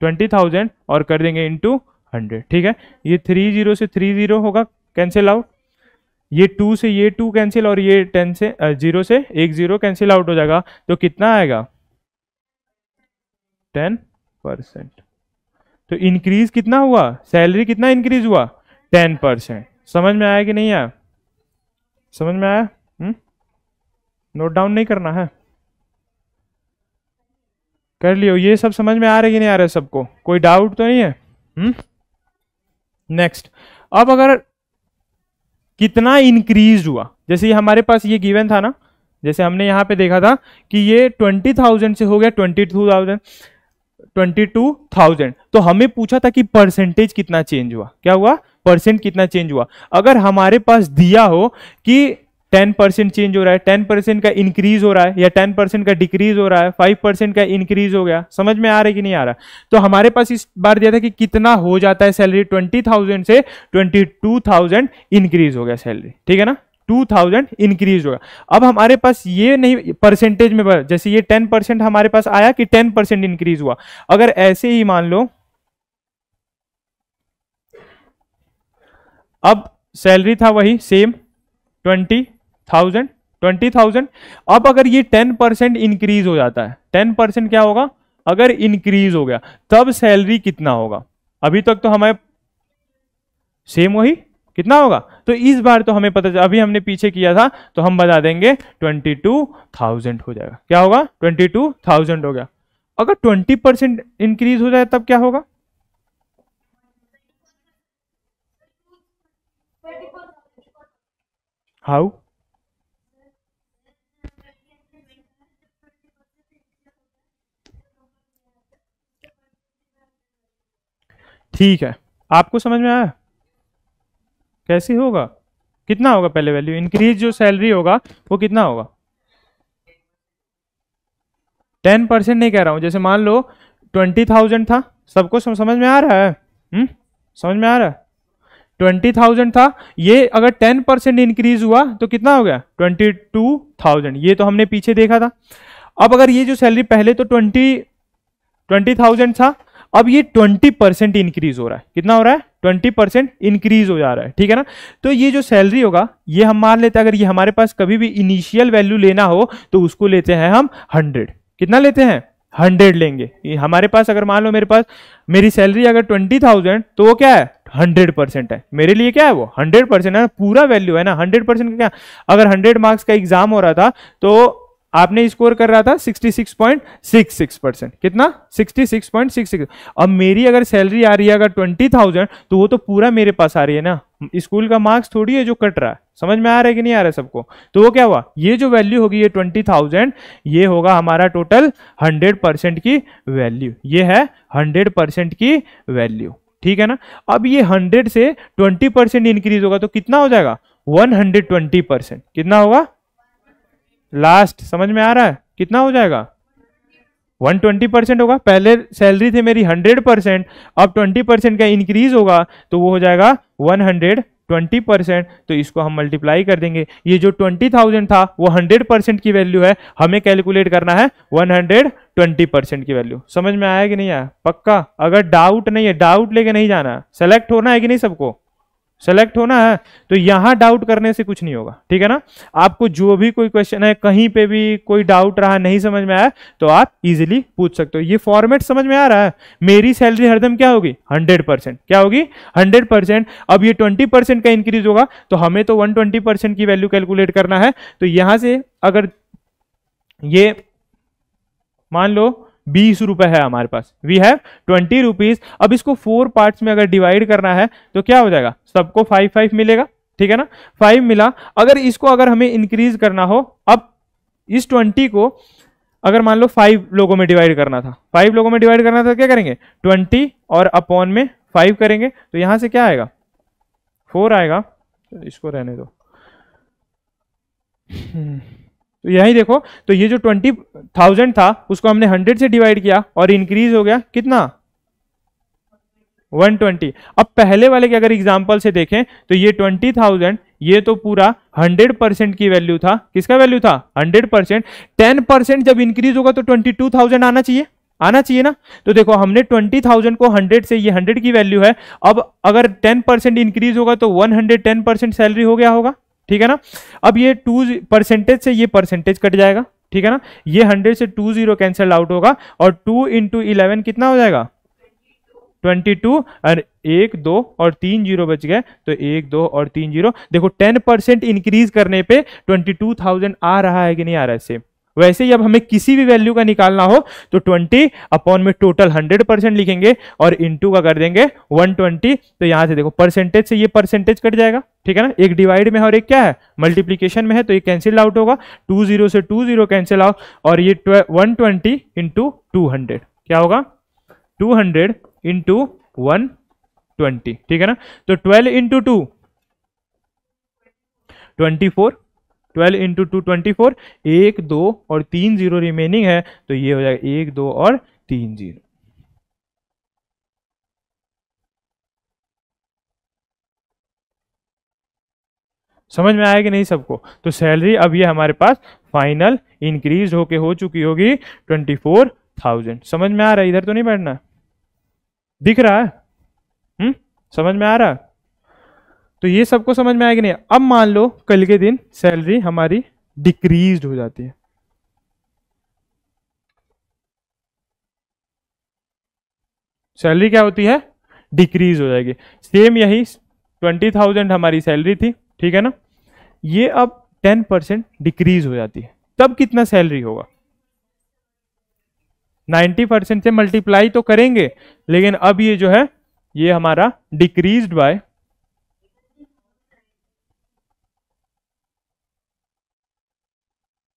ट्वेंटी थाउजेंड और कर देंगे इंटू हंड्रेड ठीक है ये थ्री जीरो से थ्री जीरो होगा कैंसिल आउट ये टू से ये टू कैंसिल और ये टेन से जीरो से एक जीरो कैंसिल आउट हो जाएगा तो कितना आएगा टेन परसेंट तो इंक्रीज कितना हुआ सैलरी कितना इंक्रीज हुआ टेन परसेंट समझ में आया कि नहीं आया समझ में आया नोट हम्म? डाउन नहीं करना है कर लियो ये सब समझ में आ रहा है कि नहीं आ रहा है सबको कोई डाउट तो नहीं है हुँ? हम्म? नेक्स्ट अब अगर कितना इंक्रीज हुआ जैसे हमारे पास ये गिवन था ना जैसे हमने यहाँ पे देखा था कि ये ट्वेंटी थाउजेंड से हो गया twenty two thousand twenty two thousand तो हमें पूछा था कि परसेंटेज कितना चेंज हुआ क्या हुआ परसेंट कितना चेंज हुआ अगर हमारे पास दिया हो कि टेन परसेंट चेंज हो रहा है टेन परसेंट का इंक्रीज हो रहा है या टेन परसेंट का डिक्रीज हो रहा है फाइव परसेंट का इंक्रीज हो गया समझ में आ रहा है कि नहीं आ रहा तो हमारे पास इस बार दिया था कि कितना हो जाता है सैलरी ट्वेंटी थाउजेंड से ट्वेंटी टू थाउजेंड इंक्रीज हो गया सैलरी ठीक है ना टू थाउजेंड इंक्रीज होगा अब हमारे पास ये नहीं परसेंटेज में जैसे ये टेन परसेंट हमारे पास आया कि टेन परसेंट इंक्रीज हुआ अगर ऐसे ही मान लो अब सैलरी था वही same twenty thousand twenty thousand अब अगर ये टेन परसेंट इंक्रीज हो जाता है टेन परसेंट क्या होगा अगर इंक्रीज हो गया तब सैलरी कितना होगा अभी तक तो हमें सेम वही कितना होगा तो इस बार तो हमें पता अभी हमने पीछे किया था तो हम बता देंगे ट्वेंटी टू थाउजेंड हो जाएगा क्या होगा ट्वेंटी टू थाउजेंड हो गया अगर ट्वेंटी परसेंट इंक्रीज हो जाए तब क्या होगा हाउ ठीक है आपको समझ में आया कैसे होगा कितना होगा पहले वैल्यू इंक्रीज जो सैलरी होगा वो कितना होगा टेन परसेंट नहीं कह रहा हूं जैसे मान लो ट्वेंटी थाउजेंड था सबको समझ में आ रहा है हुँ? हम्म? समझ में आ रहा है ट्वेंटी थाउजेंड था ये अगर टेन परसेंट इंक्रीज हुआ तो कितना हो गया ट्वेंटी टू थाउजेंड ये तो हमने पीछे देखा था अब अगर ये जो सैलरी पहले तो ट्वेंटी ट्वेंटी थाउजेंड था अब ये 20 परसेंट इंक्रीज हो रहा है कितना हो रहा है 20 परसेंट इंक्रीज हो जा रहा है ठीक है ना तो ये जो सैलरी होगा ये हम मान लेते हैं अगर ये हमारे पास कभी भी इनिशियल वैल्यू लेना हो तो उसको लेते हैं हम 100 कितना लेते हैं 100 लेंगे ये हमारे पास अगर मान लो मेरे पास मेरी सैलरी अगर 20,000 तो वो क्या है 100 परसेंट है मेरे लिए क्या है वो 100 परसेंट है पूरा वैल्यू है ना 100 परसेंट क्या अगर 100 मार्क्स का एग्जाम हो रहा था तो आपने स्कोर कर रहा था 66.66 परसेंट कितना 66.66 अब मेरी अगर सैलरी आ रही है अगर 20,000 तो वो तो पूरा मेरे पास आ रही है ना स्कूल का मार्क्स थोड़ी है जो कट रहा है समझ में आ रहा है कि नहीं आ रहा है सबको तो वो क्या हुआ ये जो वैल्यू होगी ये 20,000 ये होगा हमारा टोटल 100 परसेंट की वैल्यू ये है 100 परसेंट की वैल्यू ठीक है ना अब ये 100 से 20 परसेंट इंक्रीज होगा तो कितना हो जाएगा 120 परसेंट कितना होगा लास्ट समझ में आ रहा है कितना हो जाएगा 120 परसेंट होगा पहले सैलरी थी मेरी 100 परसेंट अब 20 परसेंट का इंक्रीज होगा तो वो हो जाएगा 120 परसेंट तो इसको हम मल्टीप्लाई कर देंगे ये जो 20,000 था वो 100 परसेंट की वैल्यू है हमें कैलकुलेट करना है 120 परसेंट की वैल्यू समझ में आया कि नहीं आया पक्का अगर डाउट नहीं है डाउट लेके नहीं जाना सेलेक्ट होना है कि नहीं सबको सेलेक्ट होना है तो यहां डाउट करने से कुछ नहीं होगा ठीक है ना आपको जो भी कोई क्वेश्चन है कहीं पे भी कोई डाउट रहा नहीं समझ में आया तो आप इजीली पूछ सकते हो ये फॉर्मेट समझ में आ रहा है मेरी सैलरी हरदम क्या होगी 100 परसेंट क्या होगी 100 परसेंट अब ये 20 परसेंट का इंक्रीज होगा तो हमें तो वन परसेंट की वैल्यू कैलकुलेट करना है तो यहां से अगर ये मान लो बीस रुपए है हमारे पास वी हैव ट्वेंटी रुपीज अब इसको फोर पार्ट्स में अगर डिवाइड करना है तो क्या हो जाएगा सबको फाइव फाइव मिलेगा ठीक है ना फाइव मिला अगर इसको अगर हमें इंक्रीज करना हो अब इस ट्वेंटी को अगर मान लो फाइव लोगों में डिवाइड करना था फाइव लोगों में डिवाइड करना था तो क्या करेंगे ट्वेंटी और अपॉन में फाइव करेंगे तो यहां से क्या आएगा फोर आएगा तो इसको रहने दो hmm. तो यही देखो तो ये जो ट्वेंटी थाउजेंड था उसको हमने हंड्रेड से डिवाइड किया और इंक्रीज हो गया कितना 120 अब पहले वाले के अगर एग्जाम्पल से देखें तो ये 20,000 ये तो पूरा 100% की वैल्यू था किसका वैल्यू था 100% 10% जब इंक्रीज होगा तो 22,000 आना चाहिए आना चाहिए ना तो देखो हमने 20,000 को 100 से ये 100 की वैल्यू है अब अगर 10% इंक्रीज होगा तो 110% सैलरी हो गया होगा ठीक है ना अब ये टू परसेंटेज से ये परसेंटेज कट जाएगा ठीक है ना ये हंड्रेड से टू जीरो कैंसल आउट होगा और टू इंटू इलेवन कितना हो जाएगा ट्वेंटी टू और एक दो और तीन जीरो बच गए तो एक दो और तीन जीरो देखो टेन परसेंट इंक्रीज करने पे ट्वेंटी टू थाउजेंड आ रहा है कि नहीं आ रहा है सेम वैसे ही अब हमें किसी भी वैल्यू का निकालना हो तो 20 अपॉन में टोटल 100 परसेंट लिखेंगे और इंटू का कर देंगे 120 तो यहां से देखो परसेंटेज से ये परसेंटेज कट जाएगा ठीक है ना एक डिवाइड में है और एक क्या है मल्टीप्लीकेशन में है तो ये कैंसिल आउट होगा टू जीरो से टू जीरो कैंसिल आउट और ये one twenty into two hundred क्या होगा two hundred into one twenty ठीक है ना तो twelve into two twenty four twelve into two twenty four एक दो और तीन जीरो रिमेनिंग है तो ये हो जाएगा एक दो और तीन जीरो समझ में आया कि नहीं सबको तो सैलरी अब ये हमारे पास फाइनल इंक्रीज होके हो चुकी होगी ट्वेंटी फोर थाउजेंड समझ में आ रहा है इधर तो नहीं बैठना दिख रहा है हुँ? हम्म? समझ में आ रहा तो ये सबको समझ में आएगा नहीं अब मान लो कल के दिन सैलरी हमारी डिक्रीज हो जाती है सैलरी क्या होती है डिक्रीज हो जाएगी सेम यही ट्वेंटी थाउजेंड हमारी सैलरी थी ठीक है ना ये अब टेन परसेंट डिक्रीज हो जाती है तब कितना सैलरी होगा नाइन्टी परसेंट से मल्टीप्लाई तो करेंगे लेकिन अब ये जो है ये हमारा decrease by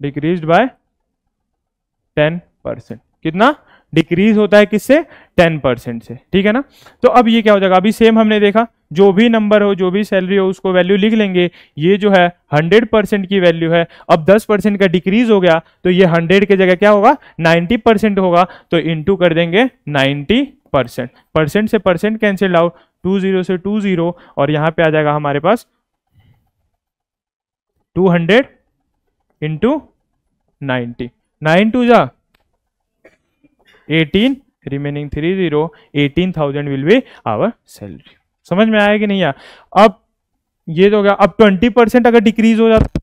decrease by ten percent कितना डिक्रीज होता है किससे टेन परसेंट से ठीक है ना तो अब ये क्या हो जाएगा अभी सेम हमने देखा जो भी नंबर हो जो भी सैलरी हो उसको वैल्यू लिख लेंगे ये जो है हंड्रेड परसेंट की वैल्यू है अब दस परसेंट का डिक्रीज हो गया तो ये हंड्रेड की जगह क्या होगा नाइन्टी परसेंट होगा तो इनटू कर देंगे नाइन्टी परसेंट परसेंट से percent cancel out two zero से टू जीरो और यहां पे आ जाएगा हमारे पास two hundred into ninety nine two जा eighteen remaining three zero eighteen thousand will be our salary समझ में आया कि नहीं आया अब ये तो क्या अब ट्वेंटी परसेंट अगर डिक्रीज हो जाता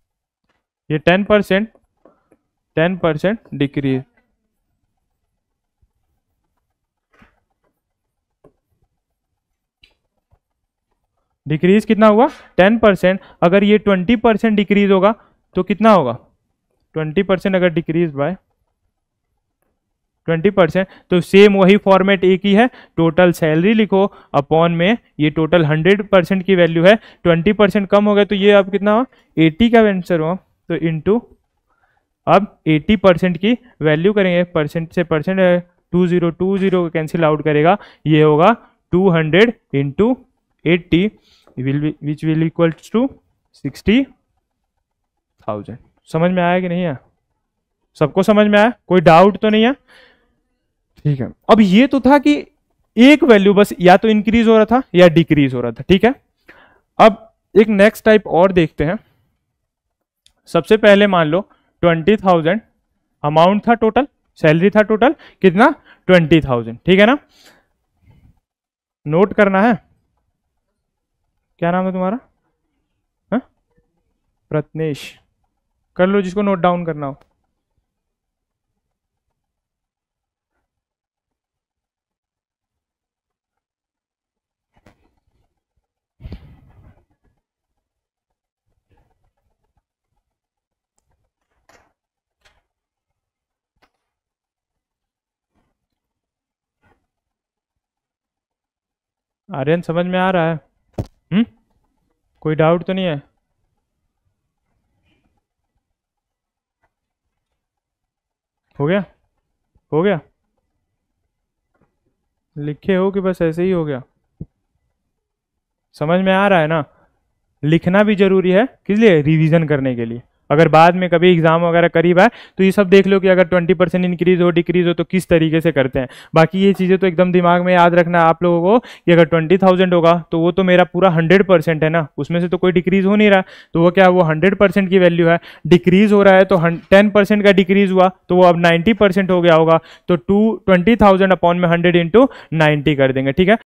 ये ten percent ten percent decrease decrease कितना हुआ टेन परसेंट अगर ये ट्वेंटी परसेंट डिक्रीज होगा तो कितना होगा ट्वेंटी परसेंट अगर डिक्रीज बाय ट्वेंटी परसेंट तो सेम वही फॉर्मेट एक ही है टोटल सैलरी लिखो अपॉन में ये टोटल हंड्रेड परसेंट की वैल्यू है ट्वेंटी परसेंट कम हो गया तो ये अब कितना हुआ एटी का आंसर हुआ तो इनटू अब एटी परसेंट की वैल्यू करेंगे परसेंट से percent two zero two zero cancel out करेगा ये होगा two hundred into eighty which will equals to sixty thousand समझ में आया कि नहीं आया सबको समझ में आया कोई डाउट तो नहीं है ठीक है अब ये तो था कि एक वैल्यू बस या तो इंक्रीज हो रहा था या डिक्रीज हो रहा था ठीक है अब एक नेक्स्ट टाइप और देखते हैं सबसे पहले मान लो ट्वेंटी थाउजेंड अमाउंट था टोटल सैलरी था टोटल कितना ट्वेंटी थाउजेंड ठीक है ना नोट करना है क्या नाम है तुम्हारा हाँ? प्रत्नेश कर लो जिसको नोट डाउन करना हो आर्यन समझ में आ रहा है हम्म कोई डाउट तो नहीं है हो गया हो गया लिखे हो कि बस ऐसे ही हो गया समझ में आ रहा है ना लिखना भी जरूरी है किस लिए रिवीजन करने के लिए अगर बाद में कभी एग्जाम वगैरह करीब आए तो ये सब देख लो कि अगर 20 परसेंट इंक्रीज हो डिक्रीज हो तो किस तरीके से करते हैं बाकी ये चीज़ें तो एकदम दिमाग में याद रखना आप लोगों को कि अगर 20,000 होगा तो वो तो मेरा पूरा 100 परसेंट है ना उसमें से तो कोई डिक्रीज हो नहीं रहा तो वो क्या वो हंड्रेड परसेंट की वैल्यू है डिक्रीज हो रहा है तो टेन परसेंट का डिक्रीज हुआ तो वो अब नाइन्टी परसेंट हो गया होगा तो टू ट्वेंटी थाउजेंड अपॉन में हंड्रेड इंटू नाइन्टी कर देंगे ठीक है